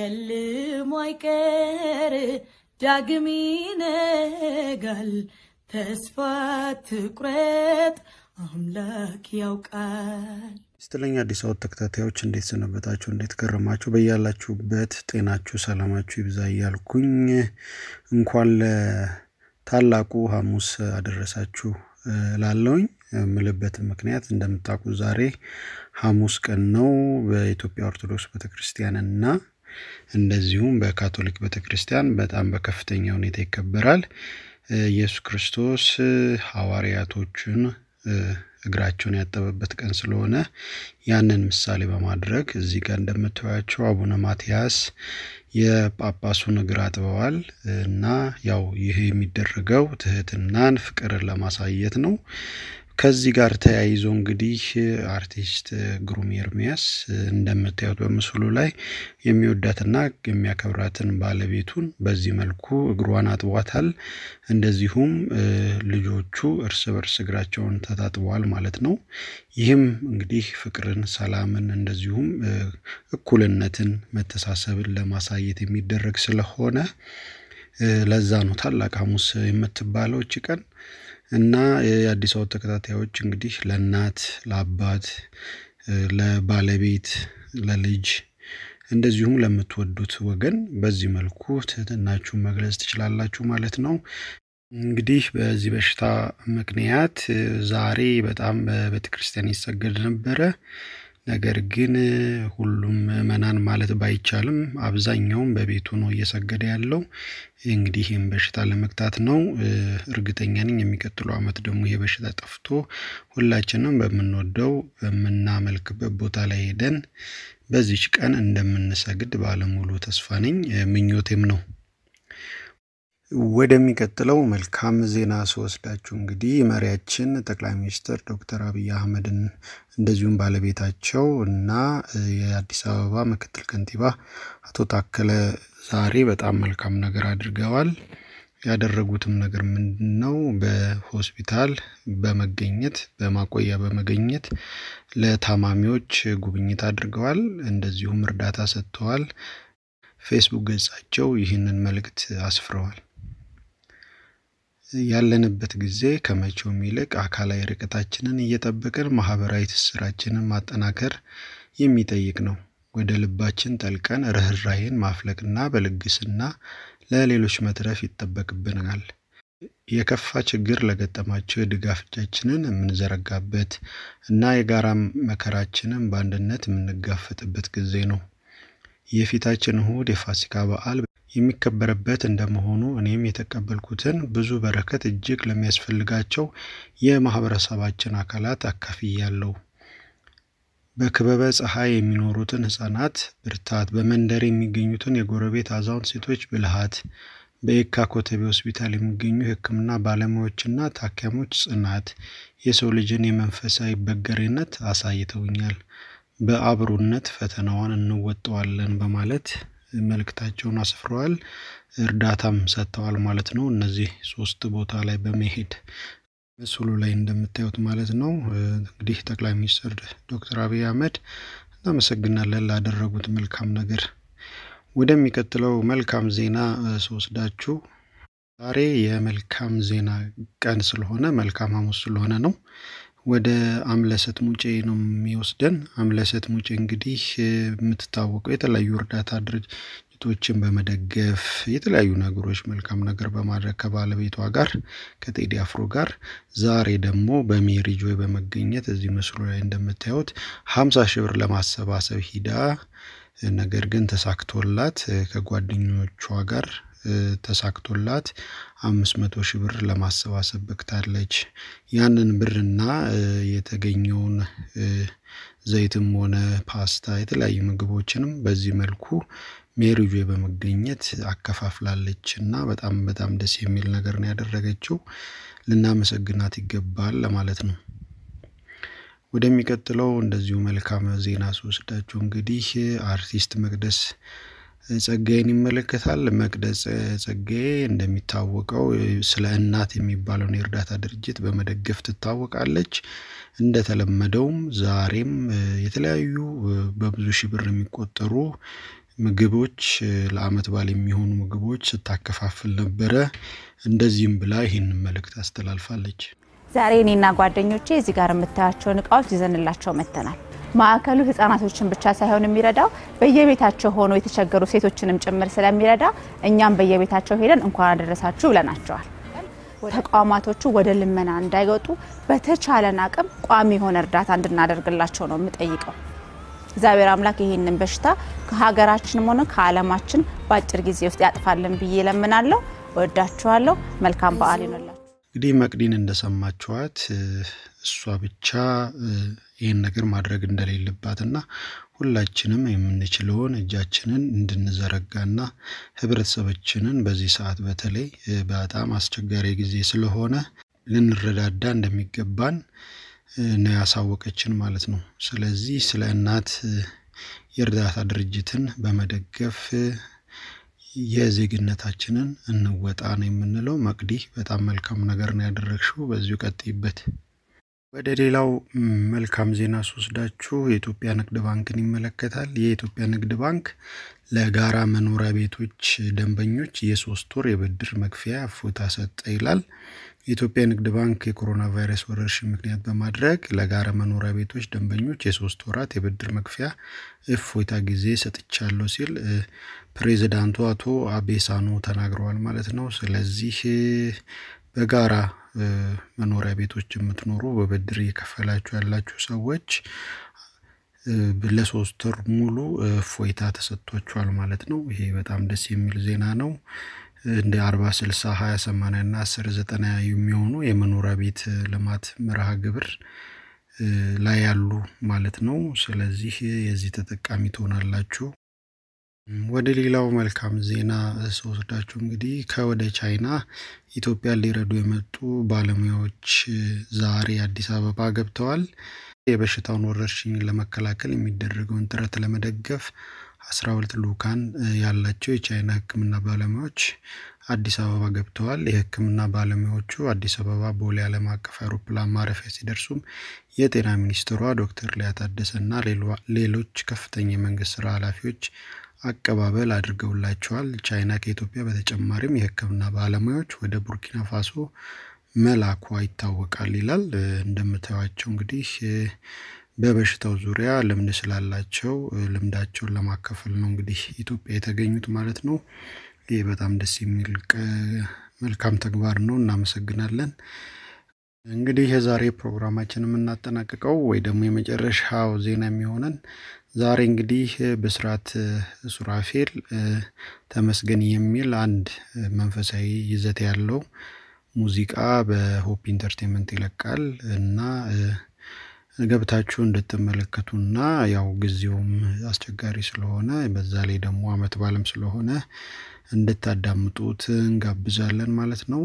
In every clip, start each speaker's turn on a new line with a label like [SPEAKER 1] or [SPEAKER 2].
[SPEAKER 1] ጨልሞ አይቀር ዳግም ይነጋል። ተስፋ ትቁረጥ አምላክ ያውቃል። ስትለኛ አዲስ አበባ ተከታታዮች እንዴት ሰነበታችሁ? እንዴት ገረማችሁ? በያላችሁበት ጤናችሁ፣ ሰላማችሁ ይብዛ እያልኩኝ እንኳን ለታላቁ ሐሙስ አደረሳችሁ ላለውኝ ምልበት ምክንያት እንደምታውቁ ዛሬ ሐሙስ ቀን ነው በኢትዮጵያ ኦርቶዶክስ ቤተክርስቲያን እና እንደዚሁም በካቶሊክ ቤተክርስቲያን በጣም በከፍተኛ ሁኔታ ይከበራል። ኢየሱስ ክርስቶስ ሐዋርያቶቹን እግራቸውን ያጠበበት ቀን ስለሆነ ያንን ምሳሌ በማድረግ እዚህ ጋር እንደምታዩቸው አቡነ ማትያስ የጳጳሱን እግር አጥበዋል እና ያው ይህ የሚደረገው ትህትናን፣ ፍቅርን ለማሳየት ነው። ከዚህ ጋር ተያይዞ እንግዲህ አርቲስት ግሩም ኤርሚያስ እንደምታዩት በምስሉ ላይ የሚወዳትና የሚያከብራትን ባለቤቱን በዚህ መልኩ እግሯን አጥቧታል። እንደዚሁም ልጆቹ እርስ በርስ እግራቸውን ተታጥበዋል ማለት ነው። ይህም እንግዲህ ፍቅርን፣ ሰላምን እንደዚሁም እኩልነትን፣ መተሳሰብን ለማሳየት የሚደረግ ስለሆነ ለዛ ነው ታላቅ ሐሙስ የምትባለው እች ቀን እና የአዲስ አበባ ተከታታዮች እንግዲህ ለእናት ለአባት ለባለቤት ለልጅ እንደዚሁም ለምትወዱት ወገን በዚህ መልኩ ትህትናችሁን መግለጽ ትችላላችሁ ማለት ነው። እንግዲህ በዚህ በሽታ ምክንያት ዛሬ በጣም በቤተክርስቲያን ይሰገድ ነበረ። ነገር ግን ሁሉም ምዕመናን ማለት ባይቻልም አብዛኛውም በቤቱ ነው እየሰገደ ያለው። እንግዲህ ይህም በሽታ ለመግታት ነው። እርግጠኛ ነኝ የሚቀጥለው ዓመት ደግሞ ይሄ በሽታ ጠፍቶ ሁላችንም በምንወደው በምናመልክበት ቦታ ላይ ሄደን በዚች ቀን እንደምንሰግድ ባለሙሉ ተስፋ ነኝ፣ ምኞቴም ነው። ወደሚቀጥለው መልካም ዜና ስወስዳችሁ እንግዲህ መሪያችን ጠቅላይ ሚኒስትር ዶክተር አብይ አህመድን እንደዚሁም ባለቤታቸው እና የአዲስ አበባ ምክትል ከንቲባ አቶ ታከለ ዛሬ በጣም መልካም ነገር አድርገዋል። ያደረጉትም ነገር ምንድን ነው? በሆስፒታል በመገኘት በማቆያ በመገኘት ለታማሚዎች ጉብኝት አድርገዋል። እንደዚሁም እርዳታ ሰጥተዋል። ፌስቡክ ገጻቸው ይህንን መልእክት አስፍረዋል። ያለንበት ጊዜ ከመቼውም ይልቅ አካላዊ ርቀታችንን እየጠበቅን ማህበራዊ ትስስራችንን ማጠናከር የሚጠይቅ ነው። ወደ ልባችን ጠልቀን ርህራሄን ማፍለቅና በልግስና ለሌሎች መትረፍ ይጠበቅብናል። የከፋ ችግር ለገጠማቸው የድጋፍ እጃችንን የምንዘረጋበት እና የጋራ መከራችንን በአንድነት የምንጋፈጥበት ጊዜ ነው። የፊታችን እሁድ የፋሲካ በዓል የሚከበርበት እንደመሆኑ እኔም የተቀበልኩትን ብዙ በረከት እጅግ ለሚያስፈልጋቸው የማህበረሰባችን አካላት አካፍያለሁ። በክበበ ፀሐይ የሚኖሩትን ህጻናት ብርታት፣ በመንደር የሚገኙትን የጎረቤት አዛውንት ሴቶች ብልሃት፣ በየካ ኮተቤ ሆስፒታል የሚገኙ የህክምና ባለሙያዎችና ታካሚዎች ጽናት፣ የሰው ልጅን የመንፈሳዊ በገሬነት አሳይተውኛል። በአብሮነት ፈተናዋን እንወጠዋለን በማለት መልእክታቸውን አስፍረዋል፣ እርዳታም ሰጥተዋል ማለት ነው። እነዚህ ሶስት ቦታ ላይ በመሄድ ምስሉ ላይ እንደምታዩት ማለት ነው። እንግዲህ ጠቅላይ ሚኒስትር ዶክተር አብይ አህመድ እናመሰግናለን ላደረጉት መልካም ነገር። ወደሚቀጥለው መልካም ዜና ስወስዳችሁ ዛሬ የመልካም ዜና ቀን ስለሆነ መልካም ሐሙስ ስለሆነ ነው። ወደ አምለሰት ሙጬ ነው የሚወስደን። አምለሰት ሙጬ እንግዲህ የምትታወቀው የተለያዩ እርዳታ ድርጅቶችን በመደገፍ የተለያዩ ነገሮች መልካም ነገር በማድረግ ከባለቤቷ ጋር ከቴዲ አፍሮ ጋር ዛሬ ደግሞ በሜሪ ጆይ በመገኘት እዚህ ምስሉ ላይ እንደምታዩት ሀምሳ ሺህ ብር ለማሰባሰብ ሂዳ ነገር ግን ተሳክቶላት ከጓደኞቿ ጋር ተሳክቶላት አምስት መቶ ሺህ ብር ለማሰባሰብ በቅታለች። ያንን ብርና የተገኘውን ዘይትም ሆነ ፓስታ የተለያዩ ምግቦችንም በዚህ መልኩ ሜሪጆ በመገኘት አከፋፍላለች እና በጣም በጣም ደስ የሚል ነገር ነው ያደረገችው። ልናመሰግናት ይገባል ለማለት ነው። ወደሚቀጥለው እንደዚሁ መልካም ዜና ስወስዳችሁ እንግዲህ አርቲስት መቅደስ ጸጋዬን ይመለከታል። መቅደስ ጸጋዬ እንደሚታወቀው ስለ እናት የሚባለውን የእርዳታ ድርጅት በመደገፍ ትታወቃለች። እንደተለመደውም ዛሬም የተለያዩ በብዙ ሺህ ብር የሚቆጠሩ ምግቦች ለአመት በዓል የሚሆኑ ምግቦች ስታከፋፍል ነበረ። እንደዚህም ብላ ይህን መልእክት አስተላልፋለች። ዛሬ እኔና ጓደኞቼ እዚህ ጋር የምታያቸውን እቃዎች ይዘንላቸው መጥተናል። ማዕከሉ ህጻናቶችን ብቻ ሳይሆን የሚረዳው በየቤታቸው ሆኖ የተቸገሩ ሴቶችንም ጭምር ስለሚረዳ እኛም በየቤታቸው ሄደን እንኳን አደረሳችሁ ብለናቸዋል። ተቋማቶቹ ወደ ልመና እንዳይወጡ በተቻለን አቅም ቋሚ የሆነ እርዳታ እንድናደርግላቸው ነው የምጠይቀው። እግዚአብሔር አምላክ ይህንን በሽታ ከሀገራችንም ሆነ ከዓለማችን በአጭር ጊዜ ውስጥ ያጥፋልን ብዬ ለምናለሁ። ወዳችኋለሁ። መልካም በዓል ይሆንላችሁ። እንግዲህ መቅዲን እንደሰማችኋት እሷ ብቻ ይህን ነገር ማድረግ እንደሌለባትና ሁላችንም የምንችለውን እጃችንን እንድንዘረጋና ህብረተሰባችንን በዚህ ሰዓት በተለይ በጣም አስቸጋሪ ጊዜ ስለሆነ ልንረዳዳ እንደሚገባን ነው ያሳወቀችን ማለት ነው። ስለዚህ ስለ እናት የእርዳታ ድርጅትን በመደገፍ የዜግነታችንን እንወጣ ነው የምንለው። መቅዲህ በጣም መልካም ነገር ነው ያደረግሽው። በዚሁ ቀጥይበት። ወደ ሌላው መልካም ዜና ስወስዳችሁ የኢትዮጵያ ንግድ ባንክን ይመለከታል። የኢትዮጵያ ንግድ ባንክ ለጋራ መኖሪያ ቤቶች ደንበኞች የሶስት ወር የብድር መክፈያ እፎይታ ሰጠ ይላል። የኢትዮጵያ ንግድ ባንክ የኮሮና ቫይረስ ወረርሽኝ ምክንያት በማድረግ ለጋራ መኖሪያ ቤቶች ደንበኞች የሶስት ወራት የብድር መክፈያ እፎይታ ጊዜ ሰጥቻለሁ ሲል ፕሬዚዳንቱ አቶ አቤሳኖ ተናግረዋል ማለት ነው። ስለዚህ በጋራ መኖሪያ ቤቶች የምትኖሩ በብድር እየከፈላችሁ ያላችሁ ሰዎች ለሶስት ወር ሙሉ እፎይታ ተሰጥቷችኋል ማለት ነው። ይሄ በጣም ደስ የሚል ዜና ነው። እንደ አርባ ስልሳ ሀያ ሰማንያ እና አስር ዘጠና የሚሆኑ የመኖሪያ ቤት ልማት መርሃ ግብር ላይ ያሉ ማለት ነው። ስለዚህ የዚህ ተጠቃሚ ትሆናላችሁ። ወደ ሌላው መልካም ዜና ስወስዳችሁ እንግዲህ ከወደ ቻይና ኢትዮጵያን ሊረዱ የመጡ ባለሙያዎች ዛሬ አዲስ አበባ ገብተዋል። የበሽታውን ወረርሽኝ ለመከላከል የሚደረገውን ጥረት ለመደገፍ አስራ ሁለት ያላቸው የቻይና ሕክምና ባለሙያዎች አዲስ አበባ ገብተዋል። የሕክምና ባለሙያዎቹ አዲስ አበባ ቦሌ ዓለም አቀፍ አውሮፕላን ማረፊያ ሲደርሱም የጤና ሚኒስትሯ ዶክተር ሊያ ታደሰ እና ሌሎች ከፍተኛ የመንግስት ስራ ኃላፊዎች አቀባበል አድርገውላቸዋል። ቻይና ከኢትዮጵያ በተጨማሪም የሕክምና ባለሙያዎች ወደ ቡርኪና ፋሶ መላኳ ይታወቃል ይላል። እንደምታዩቸው እንግዲህ በበሽታው ዙሪያ ልምድ ስላላቸው ልምዳቸውን ለማካፈል ነው እንግዲህ ኢትዮጵያ የተገኙት ማለት ነው። ይህ በጣም ደስ የሚል መልካም ተግባር ነው። እናመሰግናለን። እንግዲህ የዛሬ ፕሮግራማችን የምናጠናቅቀው ወይ ደግሞ የመጨረሻው ዜና የሚሆነን ዛሬ እንግዲህ ብስራት ሱራፌል ተመስገን የሚል አንድ መንፈሳዊ ይዘት ያለው ሙዚቃ በሆፕ ኢንተርቴንመንት ይለቃል እና ገብታችሁ እንድትመለከቱና ያው ጊዜውም አስቸጋሪ ስለሆነ በዛ ላይ ደግሞ አመት ባለም ስለሆነ እንድታዳምጡት እንጋብዛለን ማለት ነው።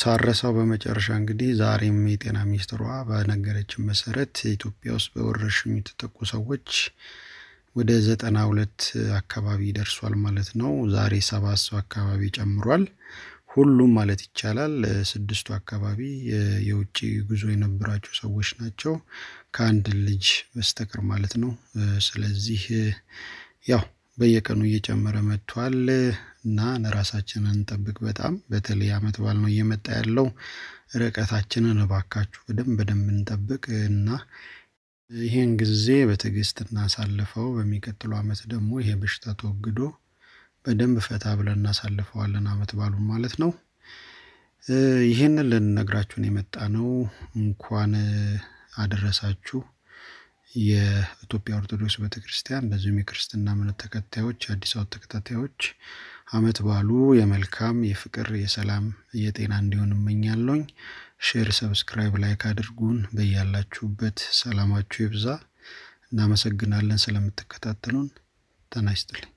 [SPEAKER 1] ሳረሳው በመጨረሻ እንግዲህ ዛሬም የጤና ሚኒስትሯ በነገረችን መሰረት ኢትዮጵያ ውስጥ በወረርሽኙ የተጠቁ ሰዎች ወደ ዘጠና ሁለት አካባቢ ደርሷል ማለት ነው። ዛሬ ሰባት ሰው አካባቢ ጨምሯል። ሁሉም ማለት ይቻላል ስድስቱ አካባቢ የውጭ ጉዞ የነበራቸው ሰዎች ናቸው ከአንድ ልጅ በስተቀር ማለት ነው። ስለዚህ ያው በየቀኑ እየጨመረ መጥቷል እና ራሳችንን እንጠብቅ በጣም በተለይ አመት በዓል ነው እየመጣ ያለው። ርቀታችንን እባካችሁ በደንብ በደንብ እንጠብቅ እና ይህን ጊዜ በትዕግስት እናሳልፈው በሚቀጥለው አመት ደግሞ ይሄ በሽታ ተወግዶ በደንብ ፈታ ብለን እናሳልፈዋለን አመት በዓሉን ማለት ነው። ይህንን የመጣ ነው እንኳን አደረሳችሁ የኢትዮጵያ ኦርቶዶክስ ቤተክርስቲያን በዚሁም የክርስትና እምነት ተከታዮች የአዲስ አበባ ተከታታዮች አመት በዓሉ የመልካም፣ የፍቅር፣ የሰላም፣ የጤና እንዲሆን እመኛለኝ። ሼር፣ ሰብስክራይብ፣ ላይክ አድርጉን። በያላችሁበት ሰላማችሁ ይብዛ። እናመሰግናለን ስለምትከታተሉን። ጤና ይስጥልኝ።